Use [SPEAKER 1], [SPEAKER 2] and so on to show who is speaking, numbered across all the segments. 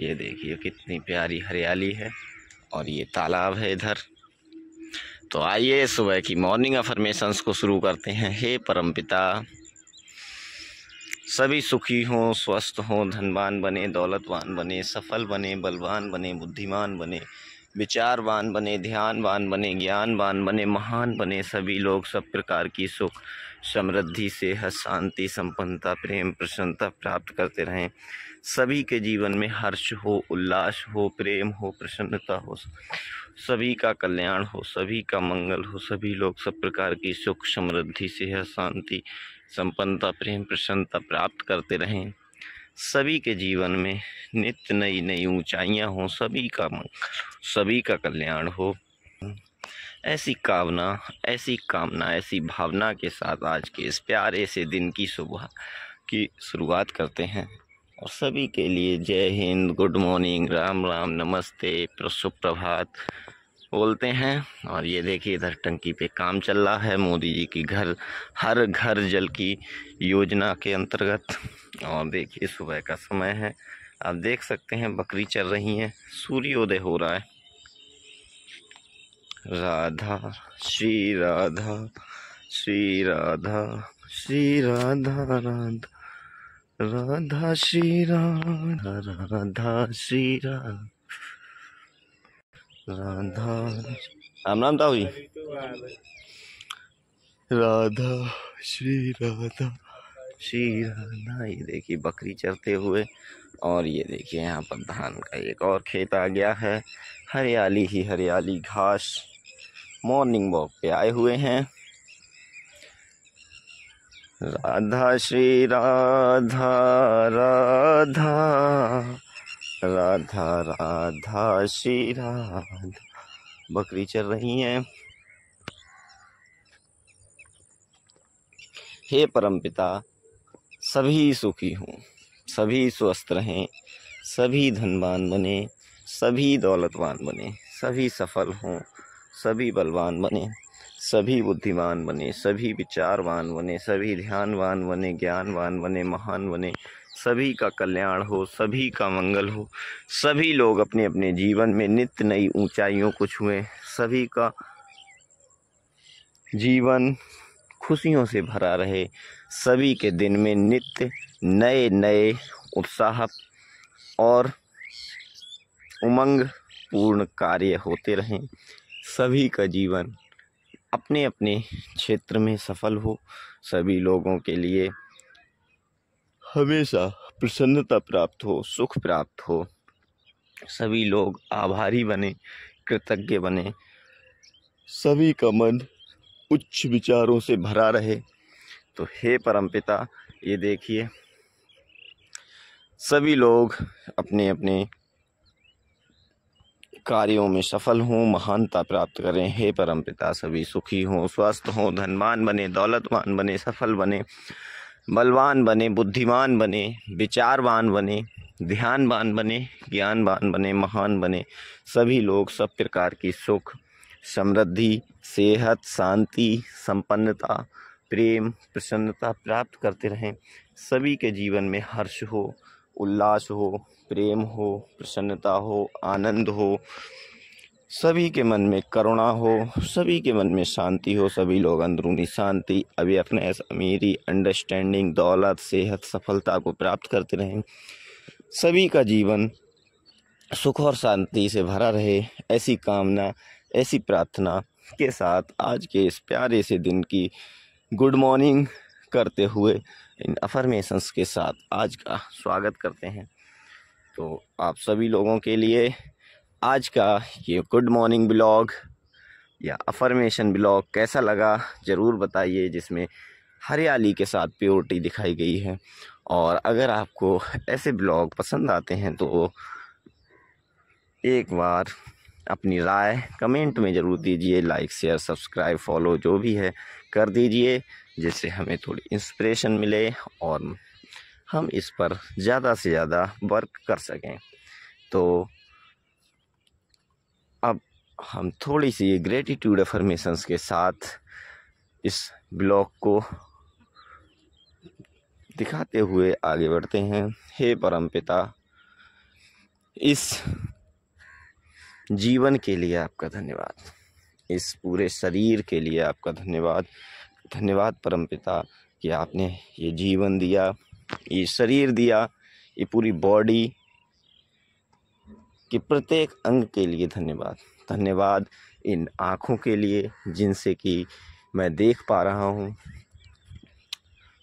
[SPEAKER 1] ये देखिए कितनी प्यारी हरियाली है और ये तालाब है इधर तो आइए सुबह की मॉर्निंग अफर्मेशंस को शुरू करते हैं हे परमपिता सभी सुखी हों स्वस्थ हों धनवान बने दौलतवान बने सफल बने बलवान बने बुद्धिमान बने विचारवान बने ध्यानवान बने ज्ञानवान बने महान बने सभी लोग सब प्रकार की सुख समृद्धि से हर शांति संपन्नता प्रेम प्रसन्नता प्राप्त करते रहें सभी के जीवन में हर्ष हो उल्लास हो प्रेम हो प्रसन्नता हो सभी का कल्याण हो सभी का मंगल हो सभी लोग सब प्रकार की सुख समृद्धि से हर शांति संपन्नता प्रेम प्रसन्नता प्राप्त करते रहें सभी के जीवन में नित्य नई नई ऊंचाइयां हों सभी का मंगल सभी का कल्याण हो ऐसी कामना ऐसी कामना ऐसी भावना के साथ आज के इस प्यारे से दिन की सुबह की शुरुआत करते हैं और सभी के लिए जय हिंद गुड मॉर्निंग राम राम नमस्ते सुप्रभात बोलते हैं और ये देखिए इधर टंकी पे काम चल रहा है मोदी जी की घर हर घर जल की योजना के अंतर्गत और देखिए सुबह का समय है आप देख सकते हैं बकरी चल रही है सूर्योदय हो रहा है राधा श्री राधा श्री राधा श्री राधा राधा राधा श्री राधा राधा श्री राधा राधा राम राम ताऊ जी राधा श्री राधा श्री राधा ये देखिए बकरी चरते हुए और ये देखिए यहाँ पर धान का एक और खेत आ गया है हरियाली ही हरियाली घास मॉर्निंग वॉक पे आए हुए हैं राधा श्री राधा राधा राधा राधा श्री राधा बकरी चल रही है हे परमपिता सभी सुखी हों सभी स्वस्थ रहें सभी धनवान बने सभी दौलतवान बने सभी सफल हों सभी बलवान बने सभी बुद्धिमान बने सभी विचारवान बने सभी ध्यानवान बने ज्ञानवान बने महान बने सभी का कल्याण हो सभी का मंगल हो सभी लोग अपने अपने जीवन में नित्य नई ऊंचाइयों को छुए सभी का जीवन खुशियों से भरा रहे सभी के दिन में नित्य नए नए उत्साह और उमंग पूर्ण कार्य होते रहें सभी का जीवन अपने अपने क्षेत्र में सफल हो सभी लोगों के लिए हमेशा प्रसन्नता प्राप्त हो सुख प्राप्त हो सभी लोग आभारी बने कृतज्ञ बने सभी का मन उच्च विचारों से भरा रहे तो हे परमपिता ये देखिए सभी लोग अपने अपने कार्यों में सफल हों महानता प्राप्त करें हे परमपिता सभी सुखी हों स्वस्थ हों धनवान बने दौलतवान बने सफल बने बलवान बने बुद्धिमान बने विचारवान बने ध्यानवान बने ज्ञानवान बने महान बने सभी लोग सब प्रकार की सुख समृद्धि सेहत शांति संपन्नता प्रेम प्रसन्नता प्राप्त करते रहें सभी के जीवन में हर्ष हो उल्लास हो प्रेम हो प्रसन्नता हो आनंद हो सभी के मन में करुणा हो सभी के मन में शांति हो सभी लोग अंदरूनी शांति अवेयरनेस अमीरी अंडरस्टैंडिंग दौलत सेहत सफलता को प्राप्त करते रहें सभी का जीवन सुख और शांति से भरा रहे ऐसी कामना ऐसी प्रार्थना के साथ आज के इस प्यारे से दिन की गुड मॉर्निंग करते हुए इन अफर्मेशंस के साथ आज का स्वागत करते हैं तो आप सभी लोगों के लिए आज का ये गुड मॉर्निंग ब्लॉग या अफर्मेशन ब्लॉग कैसा लगा ज़रूर बताइए जिसमें हरियाली के साथ प्योरिटी दिखाई गई है और अगर आपको ऐसे ब्लॉग पसंद आते हैं तो एक बार अपनी राय कमेंट में ज़रूर दीजिए लाइक शेयर सब्सक्राइब फॉलो जो भी है कर दीजिए जिससे हमें थोड़ी इंस्पिरेशन मिले और हम इस पर ज़्यादा से ज़्यादा वर्क कर सकें तो अब हम थोड़ी सी ये ग्रेटिट्यूड अफर्मेशंस के साथ इस ब्लॉग को दिखाते हुए आगे बढ़ते हैं हे परम पिता इस जीवन के लिए आपका धन्यवाद इस पूरे शरीर के लिए आपका धन्यवाद धन्यवाद परम पिता कि आपने ये जीवन दिया ये शरीर दिया ये पूरी बॉडी कि प्रत्येक अंग के लिए धन्यवाद धन्यवाद इन आँखों के लिए जिनसे कि मैं देख पा रहा हूँ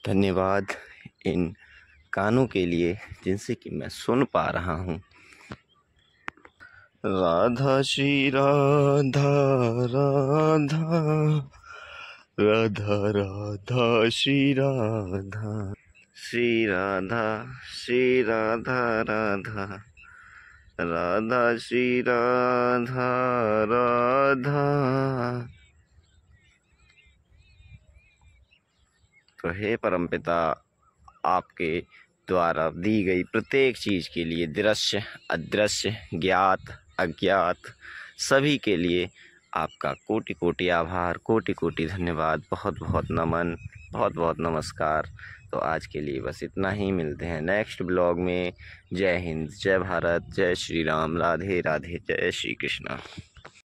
[SPEAKER 1] धन्यवाद इन कानों के लिए जिनसे कि मैं सुन पा रहा हूँ राधा श्री राधा राधा राधा राधा श्री राधा श्री राधा श्री राधा राधा राधा श्री राधा राधा तो हे परमपिता आपके द्वारा दी गई प्रत्येक चीज़ के लिए दृश्य अदृश्य ज्ञात अज्ञात सभी के लिए आपका कोटि कोटि आभार कोटि कोटि धन्यवाद बहुत बहुत नमन बहुत बहुत नमस्कार तो आज के लिए बस इतना ही मिलते हैं नेक्स्ट ब्लॉग में जय हिंद जय भारत जय श्री राम राधे राधे जय श्री कृष्णा